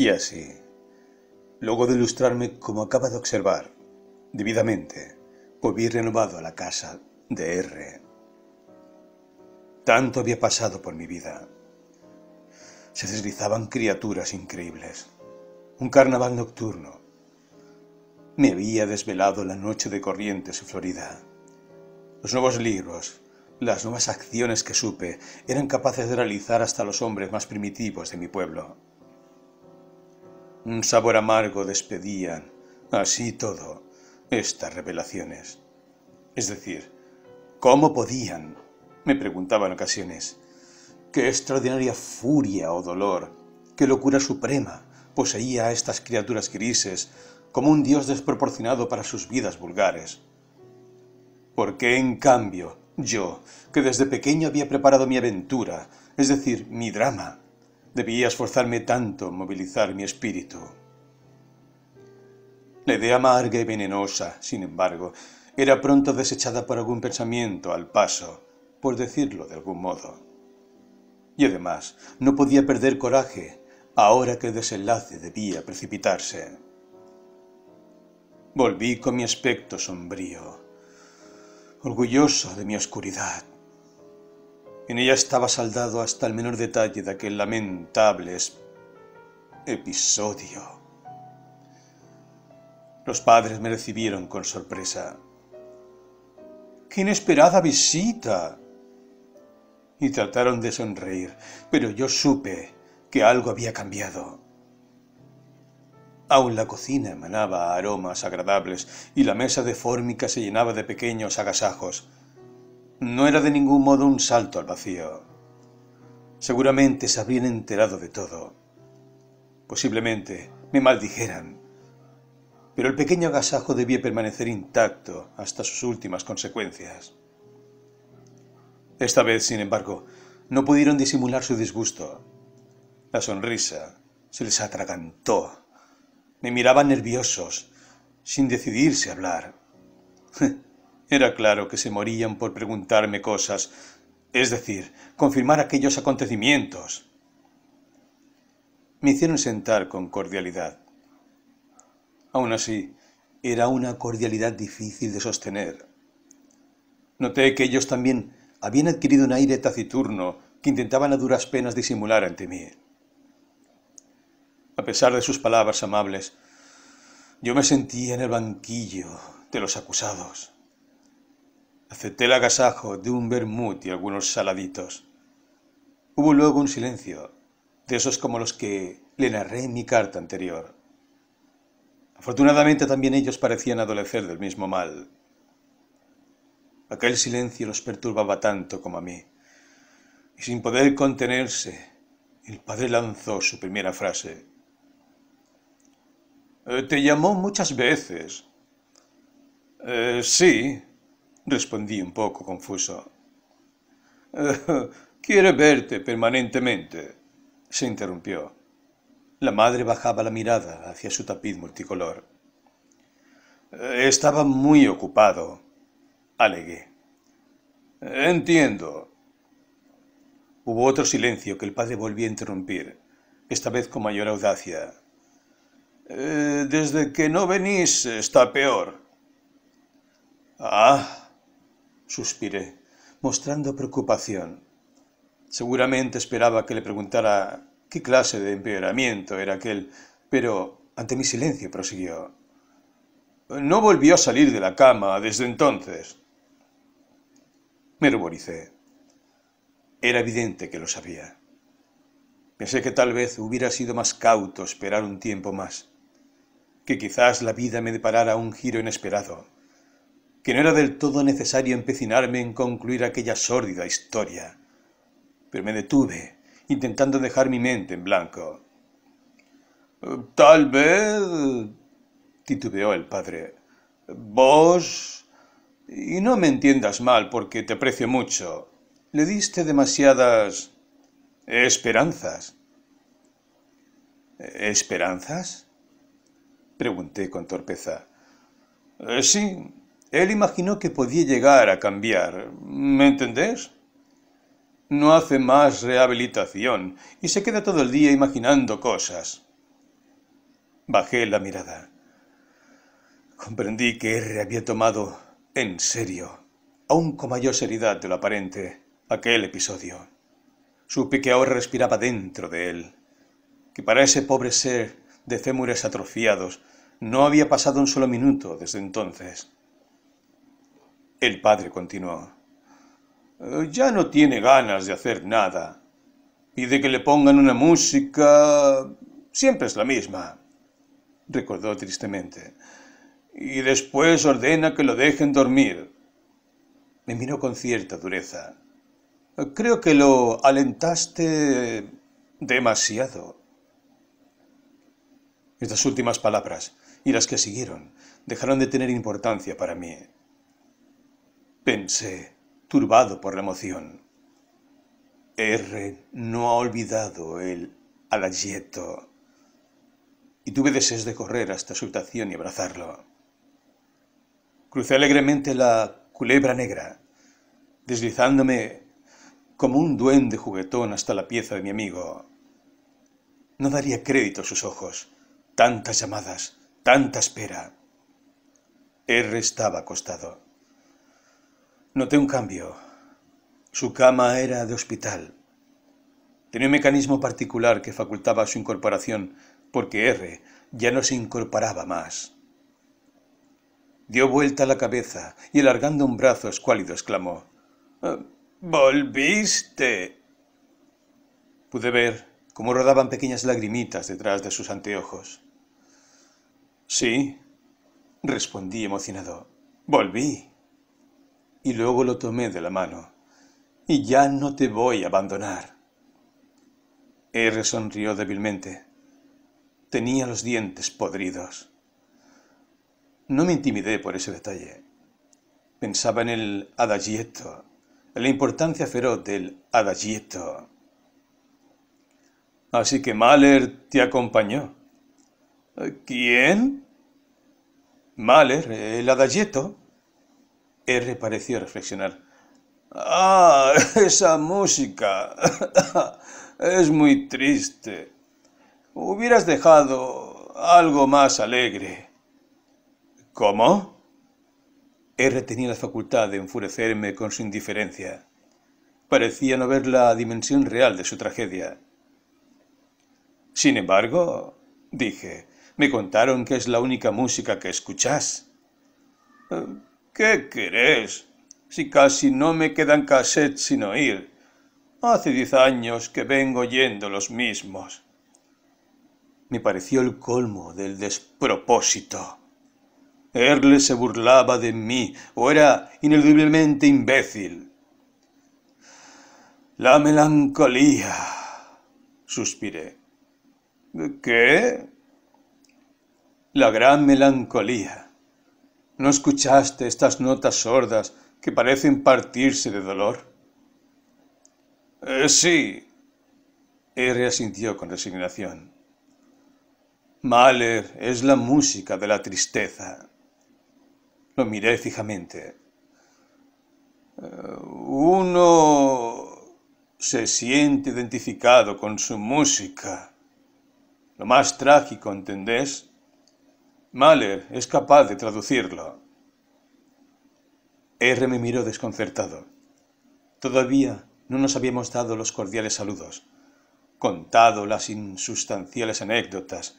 Y así, luego de ilustrarme como acaba de observar, debidamente, volví renovado a la casa de R. Tanto había pasado por mi vida. Se deslizaban criaturas increíbles. Un carnaval nocturno. Me había desvelado la noche de Corrientes y Florida. Los nuevos libros, las nuevas acciones que supe, eran capaces de realizar hasta los hombres más primitivos de mi pueblo. Un sabor amargo despedían, así todo, estas revelaciones. Es decir, ¿cómo podían? Me preguntaba en ocasiones. Qué extraordinaria furia o dolor, qué locura suprema poseía a estas criaturas grises como un dios desproporcionado para sus vidas vulgares. ¿Por qué, en cambio, yo, que desde pequeño había preparado mi aventura, es decir, mi drama, debía esforzarme tanto en movilizar mi espíritu. La idea amarga y venenosa, sin embargo, era pronto desechada por algún pensamiento al paso, por decirlo de algún modo. Y además, no podía perder coraje ahora que el desenlace debía precipitarse. Volví con mi aspecto sombrío, orgulloso de mi oscuridad, en ella estaba saldado hasta el menor detalle de aquel lamentable episodio. Los padres me recibieron con sorpresa. ¡Qué inesperada visita! Y trataron de sonreír, pero yo supe que algo había cambiado. Aún la cocina emanaba aromas agradables y la mesa de fórmica se llenaba de pequeños agasajos. No era de ningún modo un salto al vacío. Seguramente se habrían enterado de todo. Posiblemente me maldijeran. Pero el pequeño agasajo debía permanecer intacto hasta sus últimas consecuencias. Esta vez, sin embargo, no pudieron disimular su disgusto. La sonrisa se les atragantó. Me miraban nerviosos, sin decidirse a hablar. Era claro que se morían por preguntarme cosas, es decir, confirmar aquellos acontecimientos. Me hicieron sentar con cordialidad. Aún así, era una cordialidad difícil de sostener. Noté que ellos también habían adquirido un aire taciturno que intentaban a duras penas disimular ante mí. A pesar de sus palabras amables, yo me sentía en el banquillo de los acusados. Acepté el agasajo de un vermut y algunos saladitos. Hubo luego un silencio, de esos como los que le narré en mi carta anterior. Afortunadamente también ellos parecían adolecer del mismo mal. Aquel silencio los perturbaba tanto como a mí, y sin poder contenerse, el padre lanzó su primera frase. Eh, te llamó muchas veces. Eh, sí, Respondí un poco confuso. Quiere verte permanentemente, se interrumpió. La madre bajaba la mirada hacia su tapiz multicolor. Estaba muy ocupado, alegué. Entiendo. Hubo otro silencio que el padre volvió a interrumpir, esta vez con mayor audacia. Eh, desde que no venís está peor. Ah, suspiré, mostrando preocupación. Seguramente esperaba que le preguntara qué clase de empeoramiento era aquel, pero ante mi silencio prosiguió. No volvió a salir de la cama desde entonces. Me ruboricé. Era evidente que lo sabía. Pensé que tal vez hubiera sido más cauto esperar un tiempo más, que quizás la vida me deparara un giro inesperado que no era del todo necesario empecinarme en concluir aquella sórdida historia. Pero me detuve, intentando dejar mi mente en blanco. Tal vez... titubeó el padre. Vos... Y no me entiendas mal, porque te aprecio mucho. Le diste demasiadas... esperanzas. ¿Esperanzas? Pregunté con torpeza. Eh, sí, él imaginó que podía llegar a cambiar. ¿Me entendés? No hace más rehabilitación y se queda todo el día imaginando cosas. Bajé la mirada. Comprendí que R había tomado en serio, aún con mayor seriedad de lo aparente, aquel episodio. Supe que ahora respiraba dentro de él, que para ese pobre ser de fémures atrofiados no había pasado un solo minuto desde entonces. El padre continuó. Ya no tiene ganas de hacer nada. Y de que le pongan una música... Siempre es la misma, recordó tristemente. Y después ordena que lo dejen dormir. Me miró con cierta dureza. Creo que lo alentaste demasiado. Estas últimas palabras y las que siguieron dejaron de tener importancia para mí pensé, turbado por la emoción. R no ha olvidado el alayeto. Y tuve deseos de correr hasta su habitación y abrazarlo. Crucé alegremente la culebra negra, deslizándome como un duende juguetón hasta la pieza de mi amigo. No daría crédito a sus ojos. Tantas llamadas, tanta espera. R estaba acostado. Noté un cambio. Su cama era de hospital. Tenía un mecanismo particular que facultaba su incorporación, porque R ya no se incorporaba más. Dio vuelta la cabeza y alargando un brazo escuálido exclamó ah, ¡Volviste! Pude ver cómo rodaban pequeñas lagrimitas detrás de sus anteojos. Sí, respondí emocionado. Volví y luego lo tomé de la mano. Y ya no te voy a abandonar. R sonrió débilmente. Tenía los dientes podridos. No me intimidé por ese detalle. Pensaba en el adagietto, en la importancia feroz del adagietto. Así que Mahler te acompañó. ¿Quién? Mahler, el adagietto, R pareció reflexionar. Ah, esa música. es muy triste. Hubieras dejado algo más alegre. ¿Cómo? R tenía la facultad de enfurecerme con su indiferencia. Parecía no ver la dimensión real de su tragedia. Sin embargo, dije, me contaron que es la única música que escuchás. ¿Qué querés? Si casi no me quedan cassettes sin oír. Hace diez años que vengo oyendo los mismos. Me pareció el colmo del despropósito. Erle se burlaba de mí, o era ineludiblemente imbécil. La melancolía. suspiré. ¿Qué? La gran melancolía. ¿No escuchaste estas notas sordas que parecen partirse de dolor? Eh, sí, R asintió con resignación. Mahler es la música de la tristeza. Lo miré fijamente. Eh, uno se siente identificado con su música. Lo más trágico, ¿entendés? Mahler es capaz de traducirlo. R me miró desconcertado. Todavía no nos habíamos dado los cordiales saludos, contado las insustanciales anécdotas,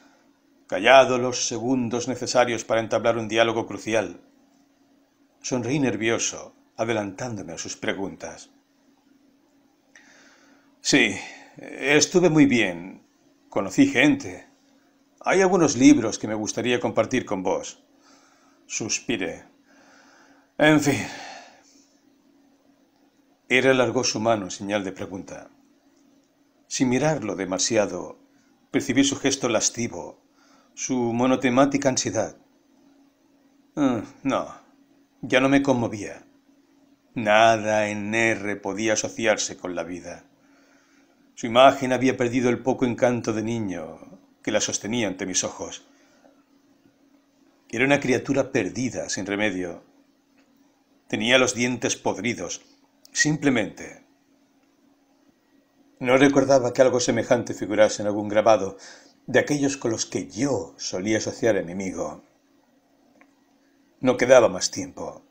callado los segundos necesarios para entablar un diálogo crucial. Sonreí nervioso, adelantándome a sus preguntas. Sí, estuve muy bien. Conocí gente, hay algunos libros que me gustaría compartir con vos. Suspire. En fin. Era alargó su mano en señal de pregunta. Sin mirarlo demasiado, percibí su gesto lastivo, su monotemática ansiedad. Mm, no, ya no me conmovía. Nada en R podía asociarse con la vida. Su imagen había perdido el poco encanto de niño, que la sostenía ante mis ojos. Era una criatura perdida, sin remedio. Tenía los dientes podridos, simplemente. No recordaba que algo semejante figurase en algún grabado de aquellos con los que yo solía asociar enemigo. No quedaba más tiempo.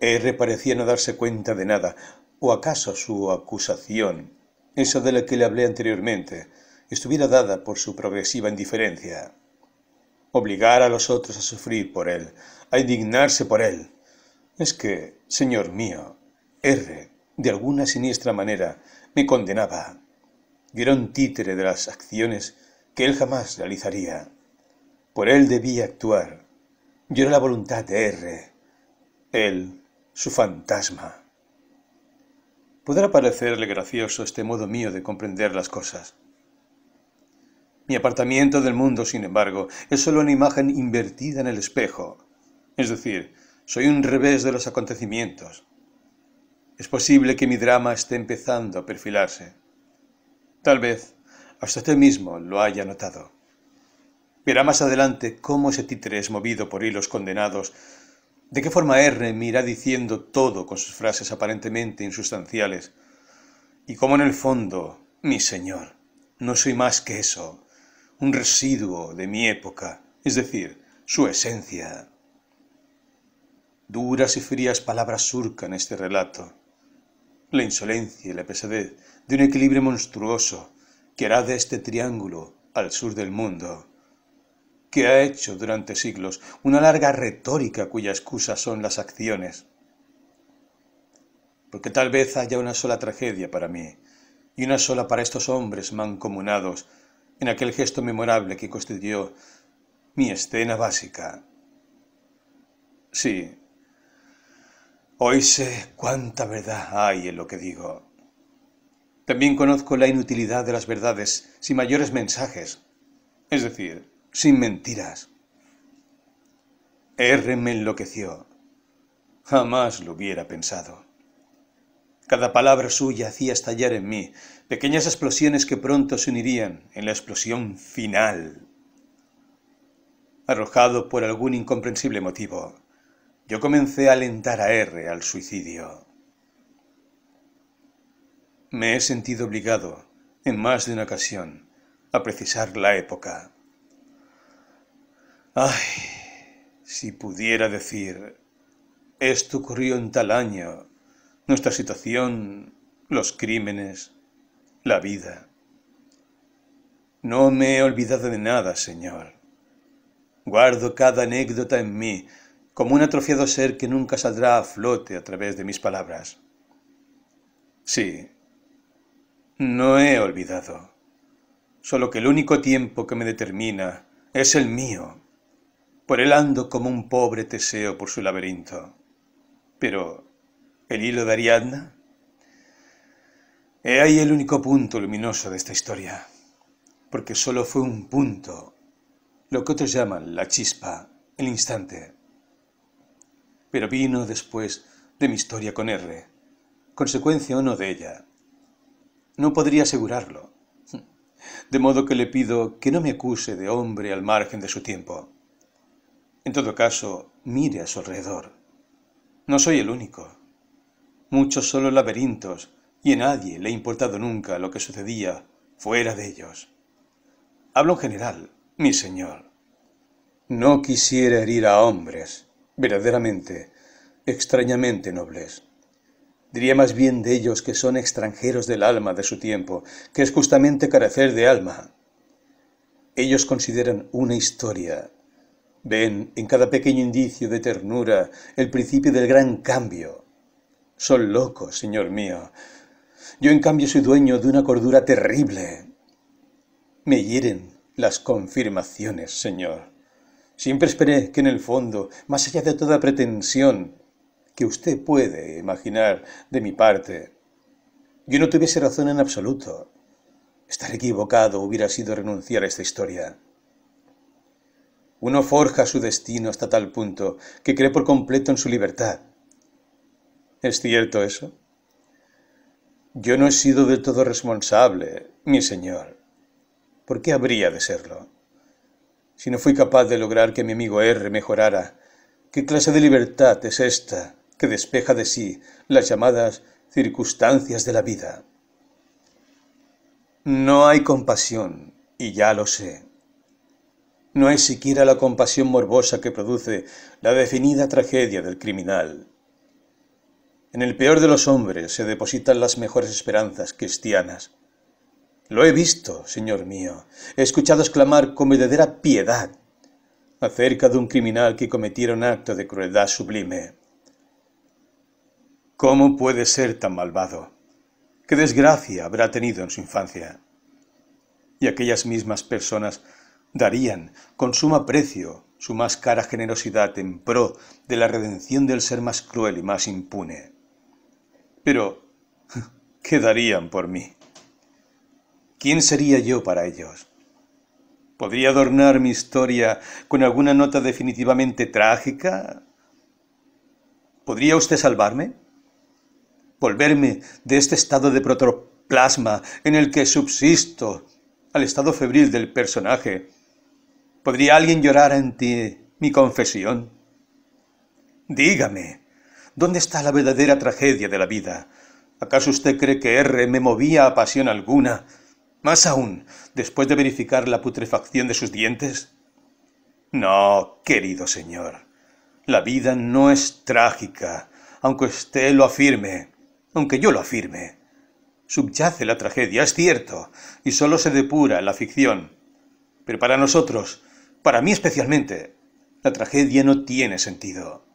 R parecía no darse cuenta de nada, o acaso su acusación, esa de la que le hablé anteriormente, estuviera dada por su progresiva indiferencia. Obligar a los otros a sufrir por él, a indignarse por él. Es que, señor mío, R, de alguna siniestra manera, me condenaba. Yo era un títere de las acciones que él jamás realizaría. Por él debía actuar. Yo era la voluntad de R. Él, su fantasma. Podrá parecerle gracioso este modo mío de comprender las cosas. Mi apartamiento del mundo, sin embargo, es solo una imagen invertida en el espejo. Es decir, soy un revés de los acontecimientos. Es posible que mi drama esté empezando a perfilarse. Tal vez hasta usted mismo lo haya notado. Verá más adelante cómo ese títere es movido por hilos condenados, de qué forma R me irá diciendo todo con sus frases aparentemente insustanciales, y cómo en el fondo, mi señor, no soy más que eso, un residuo de mi época, es decir, su esencia. Duras y frías palabras surcan este relato. La insolencia y la pesadez de un equilibrio monstruoso que hará de este triángulo al sur del mundo, que ha hecho durante siglos una larga retórica cuya excusa son las acciones. Porque tal vez haya una sola tragedia para mí y una sola para estos hombres mancomunados en aquel gesto memorable que constituyó mi escena básica. Sí, hoy sé cuánta verdad hay en lo que digo. También conozco la inutilidad de las verdades sin mayores mensajes, es decir, sin mentiras. R me enloqueció. Jamás lo hubiera pensado. Cada palabra suya hacía estallar en mí pequeñas explosiones que pronto se unirían en la explosión final. Arrojado por algún incomprensible motivo, yo comencé a alentar a R al suicidio. Me he sentido obligado, en más de una ocasión, a precisar la época. Ay, si pudiera decir, esto ocurrió en tal año, nuestra situación, los crímenes, la vida. No me he olvidado de nada, Señor. Guardo cada anécdota en mí, como un atrofiado ser que nunca saldrá a flote a través de mis palabras. Sí, no he olvidado, solo que el único tiempo que me determina es el mío. Por él ando como un pobre Teseo por su laberinto. Pero el hilo de Ariadna. He ahí el único punto luminoso de esta historia, porque solo fue un punto, lo que otros llaman la chispa, el instante. Pero vino después de mi historia con R, consecuencia o no de ella. No podría asegurarlo, de modo que le pido que no me acuse de hombre al margen de su tiempo. En todo caso, mire a su alrededor. No soy el único muchos son laberintos, y a nadie le ha importado nunca lo que sucedía fuera de ellos. Hablo en general, mi señor. No quisiera herir a hombres, verdaderamente, extrañamente nobles. Diría más bien de ellos que son extranjeros del alma de su tiempo, que es justamente carecer de alma. Ellos consideran una historia. Ven en cada pequeño indicio de ternura el principio del gran cambio, son locos, señor mío. Yo en cambio soy dueño de una cordura terrible. Me hieren las confirmaciones, señor. Siempre esperé que en el fondo, más allá de toda pretensión que usted puede imaginar de mi parte, yo no tuviese razón en absoluto. Estar equivocado hubiera sido renunciar a esta historia. Uno forja su destino hasta tal punto que cree por completo en su libertad. ¿Es cierto eso? Yo no he sido del todo responsable, mi señor. ¿Por qué habría de serlo? Si no fui capaz de lograr que mi amigo R mejorara, ¿qué clase de libertad es esta que despeja de sí las llamadas circunstancias de la vida? No hay compasión, y ya lo sé. No es siquiera la compasión morbosa que produce la definida tragedia del criminal en el peor de los hombres se depositan las mejores esperanzas cristianas. Lo he visto, Señor mío, he escuchado exclamar con verdadera piedad acerca de un criminal que cometiera un acto de crueldad sublime. ¿Cómo puede ser tan malvado? ¿Qué desgracia habrá tenido en su infancia? Y aquellas mismas personas darían con suma precio su más cara generosidad en pro de la redención del ser más cruel y más impune pero ¿qué darían por mí? ¿Quién sería yo para ellos? ¿Podría adornar mi historia con alguna nota definitivamente trágica? ¿Podría usted salvarme? ¿Volverme de este estado de protoplasma en el que subsisto al estado febril del personaje? ¿Podría alguien llorar ante mi confesión? Dígame, ¿Dónde está la verdadera tragedia de la vida? ¿Acaso usted cree que R me movía a pasión alguna? Más aún, después de verificar la putrefacción de sus dientes. No, querido señor, la vida no es trágica, aunque usted lo afirme, aunque yo lo afirme. Subyace la tragedia, es cierto, y solo se depura la ficción. Pero para nosotros, para mí especialmente, la tragedia no tiene sentido.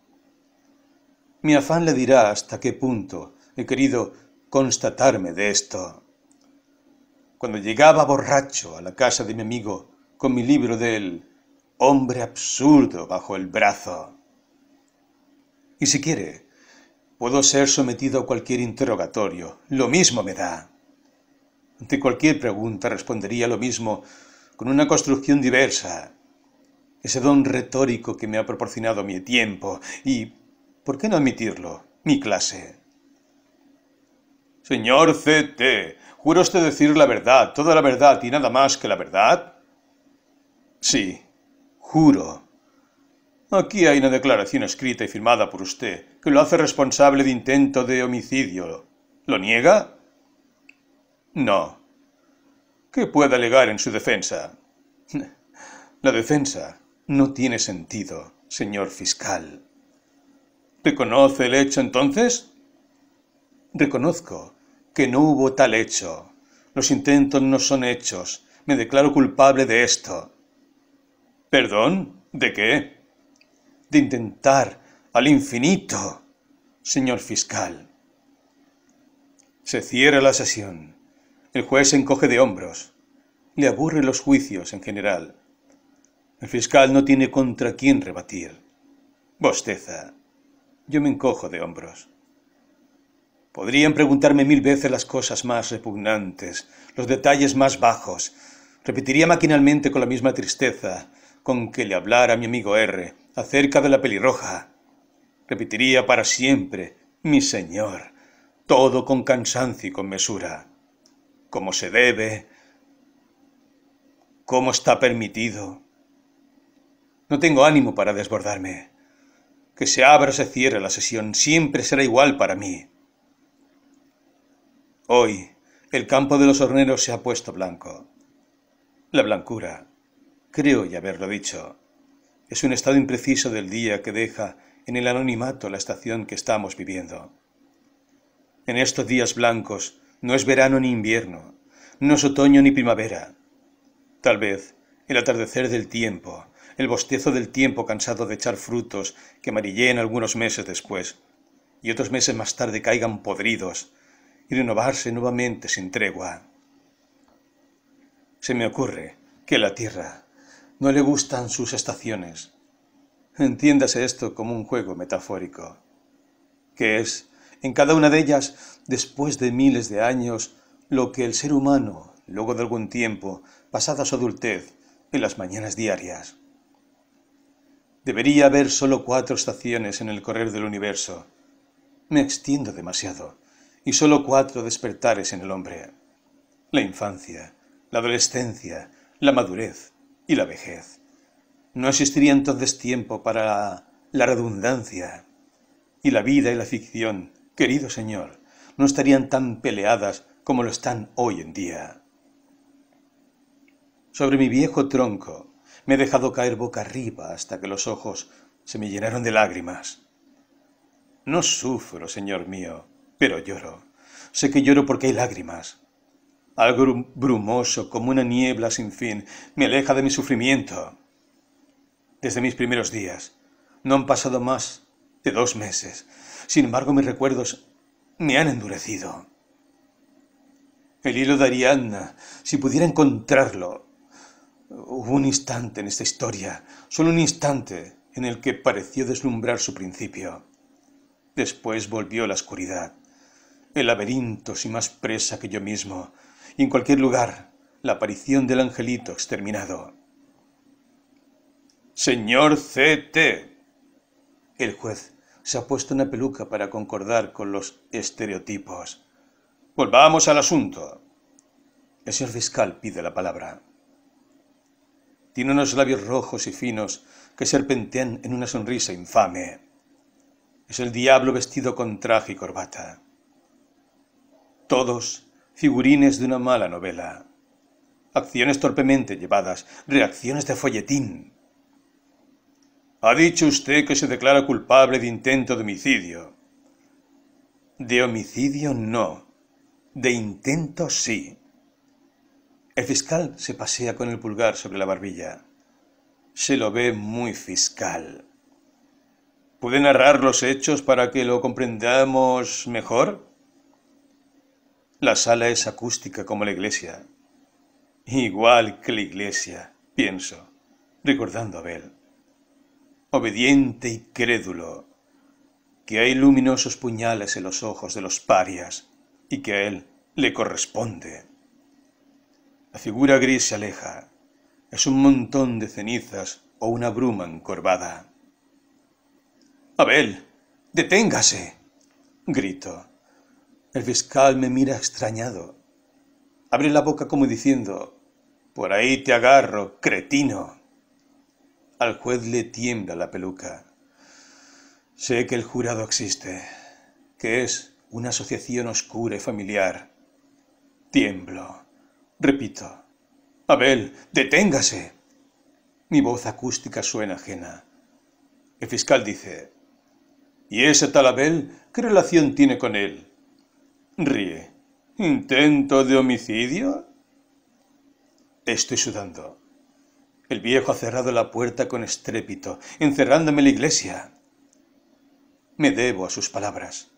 Mi afán le dirá hasta qué punto he querido constatarme de esto. Cuando llegaba borracho a la casa de mi amigo con mi libro del hombre absurdo bajo el brazo. Y si quiere, puedo ser sometido a cualquier interrogatorio, lo mismo me da. Ante cualquier pregunta respondería lo mismo, con una construcción diversa. Ese don retórico que me ha proporcionado mi tiempo y ¿Por qué no admitirlo? Mi clase. Señor C.T., ¿juro usted decir la verdad, toda la verdad y nada más que la verdad? Sí, juro. Aquí hay una declaración escrita y firmada por usted que lo hace responsable de intento de homicidio. ¿Lo niega? No. ¿Qué puede alegar en su defensa? La defensa no tiene sentido, señor fiscal. ¿Reconoce el hecho entonces? Reconozco que no hubo tal hecho. Los intentos no son hechos. Me declaro culpable de esto. ¿Perdón? ¿De qué? De intentar al infinito, señor fiscal. Se cierra la sesión. El juez se encoge de hombros. Le aburre los juicios en general. El fiscal no tiene contra quién rebatir. Bosteza. Yo me encojo de hombros. Podrían preguntarme mil veces las cosas más repugnantes, los detalles más bajos. Repetiría maquinalmente con la misma tristeza con que le hablara mi amigo R acerca de la pelirroja. Repetiría para siempre, mi señor, todo con cansancio y con mesura, como se debe, como está permitido. No tengo ánimo para desbordarme. Que se abra o se cierre la sesión, siempre será igual para mí. Hoy, el campo de los horneros se ha puesto blanco. La blancura, creo ya haberlo dicho, es un estado impreciso del día que deja en el anonimato la estación que estamos viviendo. En estos días blancos no es verano ni invierno, no es otoño ni primavera. Tal vez el atardecer del tiempo, el bostezo del tiempo cansado de echar frutos que amarilleen algunos meses después, y otros meses más tarde caigan podridos, y renovarse nuevamente sin tregua. Se me ocurre que a la Tierra no le gustan sus estaciones. Entiéndase esto como un juego metafórico, que es, en cada una de ellas, después de miles de años, lo que el ser humano, luego de algún tiempo, pasada su adultez, en las mañanas diarias. Debería haber solo cuatro estaciones en el correr del universo. Me extiendo demasiado, y solo cuatro despertares en el hombre. La infancia, la adolescencia, la madurez y la vejez. No existiría entonces tiempo para la, redundancia. Y la vida y la ficción, querido Señor, no estarían tan peleadas como lo están hoy en día. Sobre mi viejo tronco, me he dejado caer boca arriba hasta que los ojos se me llenaron de lágrimas. No sufro, señor mío, pero lloro. Sé que lloro porque hay lágrimas. Algo brumoso, como una niebla sin fin, me aleja de mi sufrimiento. Desde mis primeros días, no han pasado más de dos meses. Sin embargo, mis recuerdos me han endurecido. El hilo de Ariadna, si pudiera encontrarlo, Hubo un instante en esta historia, solo un instante, en el que pareció deslumbrar su principio. Después volvió la oscuridad, el laberinto sin más presa que yo mismo, y en cualquier lugar la aparición del angelito exterminado. Señor C.T. El juez se ha puesto una peluca para concordar con los estereotipos. Volvamos al asunto. El señor fiscal pide la palabra. Tiene unos labios rojos y finos que serpentean en una sonrisa infame. Es el diablo vestido con traje y corbata. Todos figurines de una mala novela. Acciones torpemente llevadas, reacciones de folletín. Ha dicho usted que se declara culpable de intento de homicidio. De homicidio no. De intento sí. El fiscal se pasea con el pulgar sobre la barbilla. Se lo ve muy fiscal. ¿Puede narrar los hechos para que lo comprendamos mejor? La sala es acústica como la iglesia. Igual que la iglesia, pienso, recordando a Abel. Obediente y crédulo, que hay luminosos puñales en los ojos de los parias y que a él le corresponde. La figura gris se aleja. Es un montón de cenizas o una bruma encorvada. Abel, deténgase. grito. El fiscal me mira extrañado. Abre la boca como diciendo, Por ahí te agarro, cretino. Al juez le tiembla la peluca. Sé que el jurado existe, que es una asociación oscura y familiar. Tiemblo. Repito. Abel, deténgase. Mi voz acústica suena ajena. El fiscal dice, ¿y ese tal Abel qué relación tiene con él? Ríe. ¿Intento de homicidio? Estoy sudando. El viejo ha cerrado la puerta con estrépito, encerrándome en la iglesia. Me debo a sus palabras.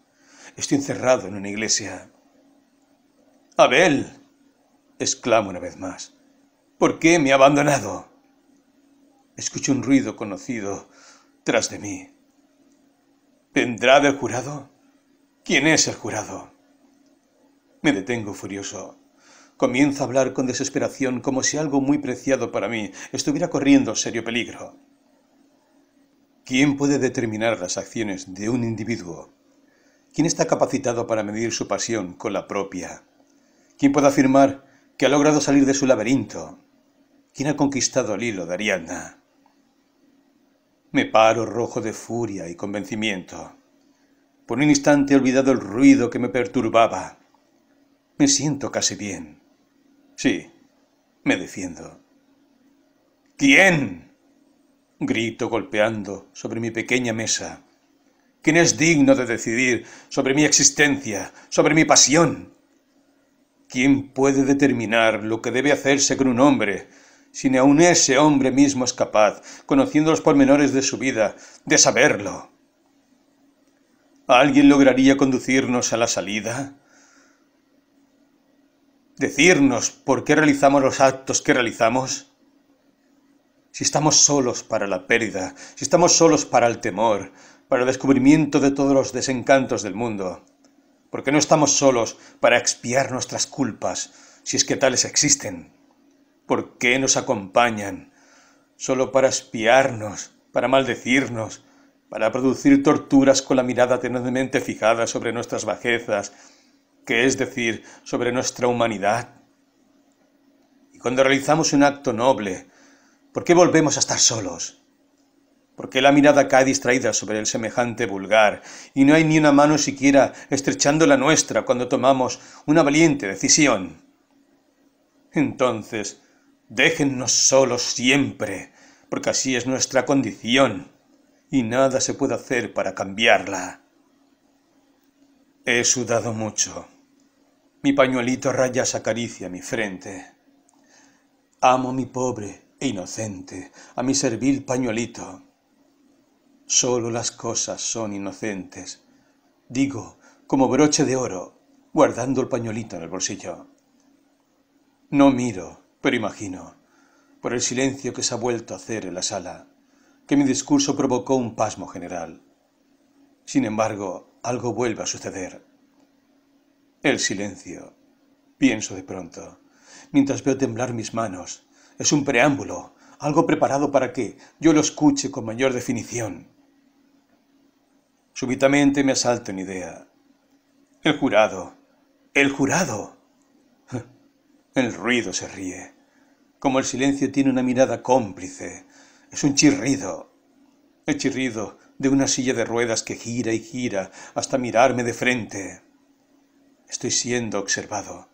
Estoy encerrado en una iglesia. Abel, exclamo una vez más. ¿Por qué me ha abandonado? Escucho un ruido conocido tras de mí. ¿Vendrá del jurado? ¿Quién es el jurado? Me detengo furioso. Comienzo a hablar con desesperación como si algo muy preciado para mí estuviera corriendo serio peligro. ¿Quién puede determinar las acciones de un individuo? ¿Quién está capacitado para medir su pasión con la propia? ¿Quién puede afirmar que ha logrado salir de su laberinto? ¿Quién ha conquistado el hilo de Me paro rojo de furia y convencimiento. Por un instante he olvidado el ruido que me perturbaba. Me siento casi bien. Sí, me defiendo. ¿Quién? grito golpeando sobre mi pequeña mesa. ¿Quién es digno de decidir sobre mi existencia, sobre mi pasión, ¿Quién puede determinar lo que debe hacerse con un hombre? Si ni aun ese hombre mismo es capaz, conociendo los pormenores de su vida, de saberlo. ¿Alguien lograría conducirnos a la salida? ¿Decirnos por qué realizamos los actos que realizamos? Si estamos solos para la pérdida, si estamos solos para el temor, para el descubrimiento de todos los desencantos del mundo, qué no estamos solos para expiar nuestras culpas, si es que tales existen. ¿Por qué nos acompañan? Solo para espiarnos, para maldecirnos, para producir torturas con la mirada tenazmente fijada sobre nuestras bajezas, que es decir, sobre nuestra humanidad. Y cuando realizamos un acto noble, ¿por qué volvemos a estar solos? porque la mirada cae distraída sobre el semejante vulgar, y no hay ni una mano siquiera estrechando la nuestra cuando tomamos una valiente decisión. Entonces, déjennos solos siempre, porque así es nuestra condición, y nada se puede hacer para cambiarla. He sudado mucho. Mi pañuelito rayas acaricia mi frente. Amo a mi pobre e inocente, a mi servil pañuelito. Solo las cosas son inocentes. Digo, como broche de oro, guardando el pañuelito en el bolsillo. No miro, pero imagino, por el silencio que se ha vuelto a hacer en la sala, que mi discurso provocó un pasmo general. Sin embargo, algo vuelve a suceder. El silencio, pienso de pronto, mientras veo temblar mis manos, es un preámbulo, algo preparado para que yo lo escuche con mayor definición. Súbitamente me asalta una idea. El jurado. El jurado. El ruido se ríe. Como el silencio tiene una mirada cómplice. Es un chirrido. El chirrido de una silla de ruedas que gira y gira hasta mirarme de frente. Estoy siendo observado.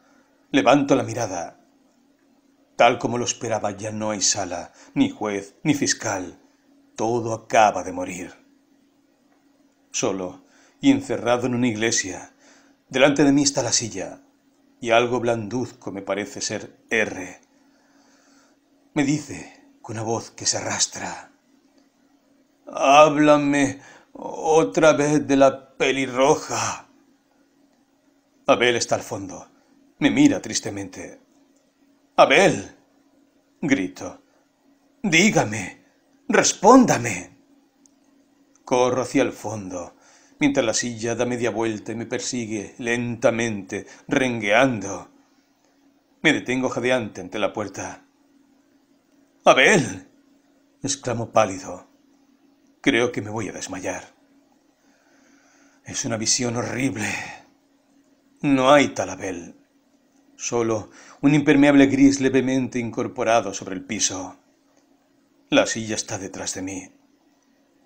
Levanto la mirada. Tal como lo esperaba, ya no hay sala, ni juez, ni fiscal. Todo acaba de morir solo y encerrado en una iglesia. Delante de mí está la silla, y algo blanduzco me parece ser R. Me dice, con una voz que se arrastra, Háblame otra vez de la pelirroja. Abel está al fondo. Me mira tristemente. Abel, grito. Dígame, respóndame. Corro hacia el fondo, mientras la silla da media vuelta y me persigue lentamente, rengueando. Me detengo jadeante ante la puerta. ¡Abel! exclamo pálido. Creo que me voy a desmayar. Es una visión horrible. No hay tal Abel. Solo un impermeable gris levemente incorporado sobre el piso. La silla está detrás de mí.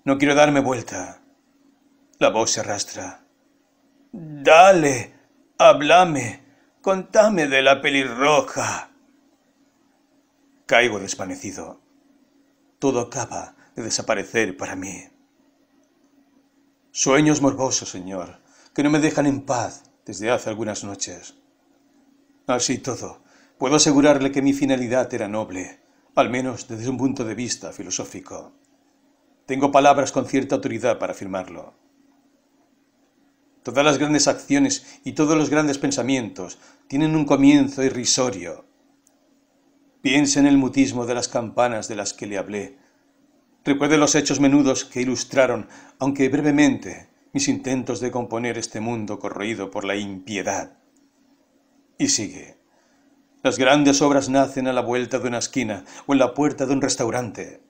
No quiero darme vuelta. La voz se arrastra. Dale, háblame, contame de la pelirroja. Caigo desvanecido. Todo acaba de desaparecer para mí. Sueños morbosos, señor, que no me dejan en paz desde hace algunas noches. Así todo, puedo asegurarle que mi finalidad era noble, al menos desde un punto de vista filosófico. Tengo palabras con cierta autoridad para afirmarlo. Todas las grandes acciones y todos los grandes pensamientos tienen un comienzo irrisorio. Piense en el mutismo de las campanas de las que le hablé. Recuerde los hechos menudos que ilustraron, aunque brevemente, mis intentos de componer este mundo corroído por la impiedad. Y sigue. Las grandes obras nacen a la vuelta de una esquina o en la puerta de un restaurante.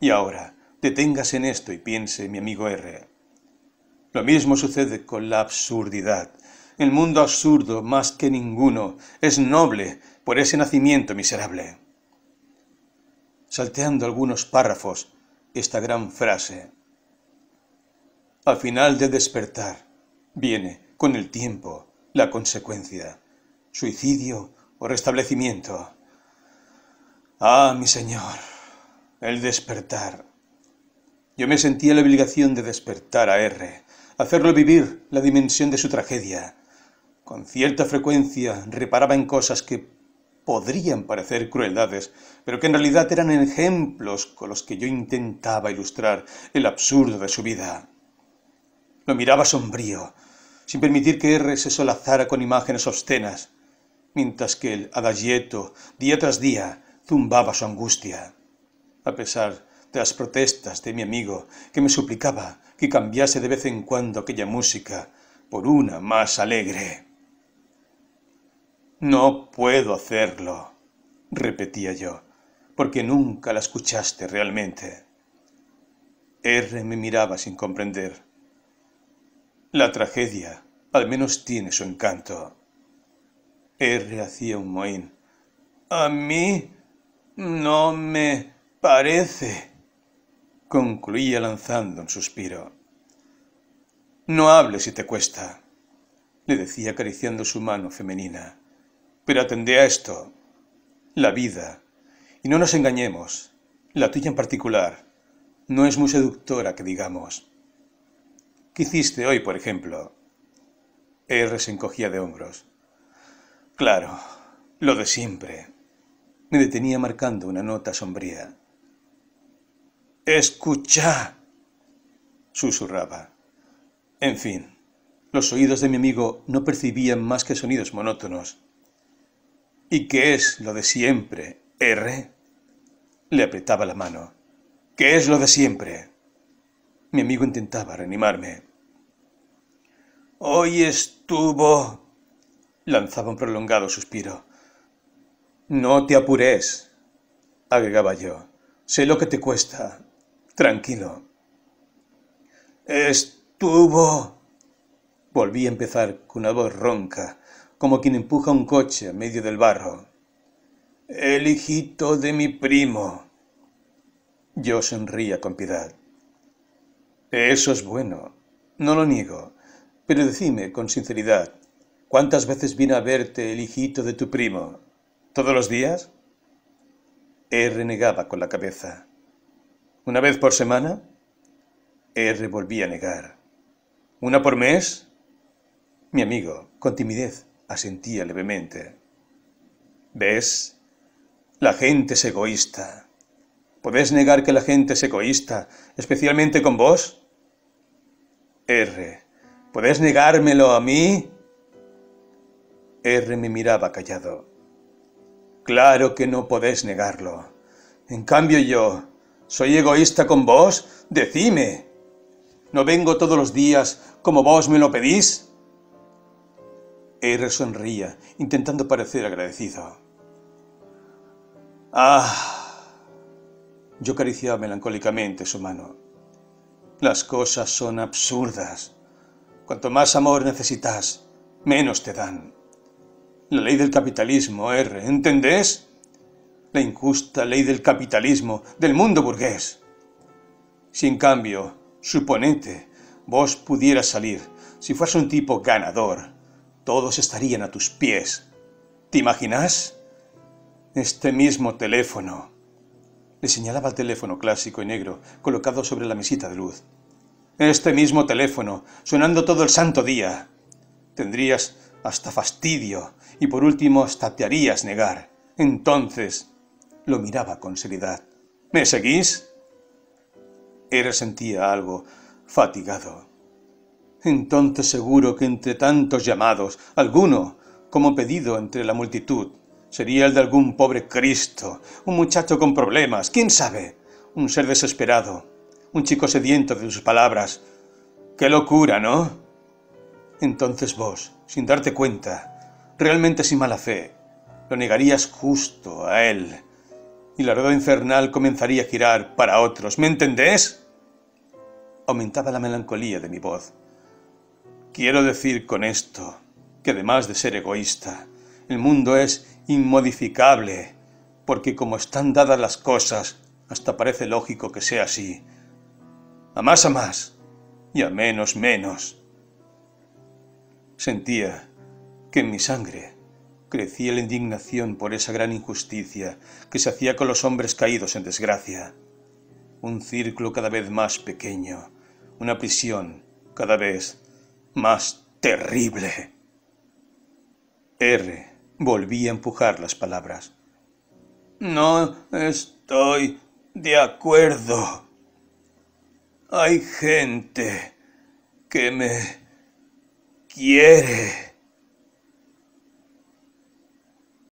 Y ahora, Deténgase en esto y piense, mi amigo R. Lo mismo sucede con la absurdidad. El mundo absurdo, más que ninguno, es noble por ese nacimiento miserable. Salteando algunos párrafos, esta gran frase. Al final de despertar, viene, con el tiempo, la consecuencia, suicidio o restablecimiento. Ah, mi Señor, el despertar. Yo me sentía la obligación de despertar a R, hacerlo vivir la dimensión de su tragedia. Con cierta frecuencia reparaba en cosas que podrían parecer crueldades, pero que en realidad eran ejemplos con los que yo intentaba ilustrar el absurdo de su vida. Lo miraba sombrío, sin permitir que R se solazara con imágenes obscenas, mientras que el adagieto, día tras día, zumbaba su angustia, a pesar las protestas de mi amigo, que me suplicaba que cambiase de vez en cuando aquella música por una más alegre. No puedo hacerlo, repetía yo, porque nunca la escuchaste realmente. R me miraba sin comprender. La tragedia al menos tiene su encanto. R hacía un mohín. A mí no me parece concluía lanzando un suspiro. No hables si te cuesta, le decía acariciando su mano femenina. Pero atendé a esto, la vida, y no nos engañemos, la tuya en particular, no es muy seductora que digamos. ¿Qué hiciste hoy, por ejemplo? R se encogía de hombros. Claro, lo de siempre. Me detenía marcando una nota sombría. Escucha, susurraba. En fin, los oídos de mi amigo no percibían más que sonidos monótonos. ¿Y qué es lo de siempre, R? Le apretaba la mano. ¿Qué es lo de siempre? Mi amigo intentaba reanimarme. Hoy estuvo... lanzaba un prolongado suspiro. No te apures, agregaba yo. Sé lo que te cuesta. Tranquilo. Estuvo... Volví a empezar con una voz ronca, como quien empuja un coche a medio del barro. El hijito de mi primo. Yo sonría con piedad. Eso es bueno, no lo niego, pero decime con sinceridad, ¿cuántas veces viene a verte el hijito de tu primo? ¿Todos los días? Él renegaba con la cabeza. Una vez por semana, R volvía a negar. ¿Una por mes? Mi amigo, con timidez, asentía levemente. ¿Ves? La gente es egoísta. ¿Podés negar que la gente es egoísta, especialmente con vos? R. ¿Podés negármelo a mí? R me miraba callado. Claro que no podés negarlo. En cambio yo, ¿Soy egoísta con vos? Decime. ¿No vengo todos los días como vos me lo pedís? R sonría, intentando parecer agradecido. Ah. Yo acariciaba melancólicamente su mano. Las cosas son absurdas. Cuanto más amor necesitas, menos te dan. La ley del capitalismo, R, ¿entendés? la injusta ley del capitalismo, del mundo burgués. Si en cambio, suponete, vos pudieras salir, si fueras un tipo ganador, todos estarían a tus pies. ¿Te imaginas? Este mismo teléfono. Le señalaba el teléfono clásico y negro colocado sobre la mesita de luz. Este mismo teléfono, sonando todo el santo día. Tendrías hasta fastidio y por último hasta te harías negar. Entonces, lo miraba con seriedad. ¿Me seguís? Era sentía algo fatigado. Entonces seguro que entre tantos llamados, alguno, como pedido entre la multitud, sería el de algún pobre Cristo, un muchacho con problemas, quién sabe, un ser desesperado, un chico sediento de sus palabras. ¡Qué locura, ¿no? Entonces vos, sin darte cuenta, realmente sin mala fe, lo negarías justo a él, la rueda infernal comenzaría a girar para otros. ¿Me entendés? Aumentaba la melancolía de mi voz. Quiero decir con esto que además de ser egoísta, el mundo es inmodificable, porque como están dadas las cosas, hasta parece lógico que sea así. A más a más y a menos menos. Sentía que en mi sangre Crecía la indignación por esa gran injusticia que se hacía con los hombres caídos en desgracia. Un círculo cada vez más pequeño, una prisión cada vez más terrible. R. Volví a empujar las palabras. No estoy de acuerdo. Hay gente que me quiere.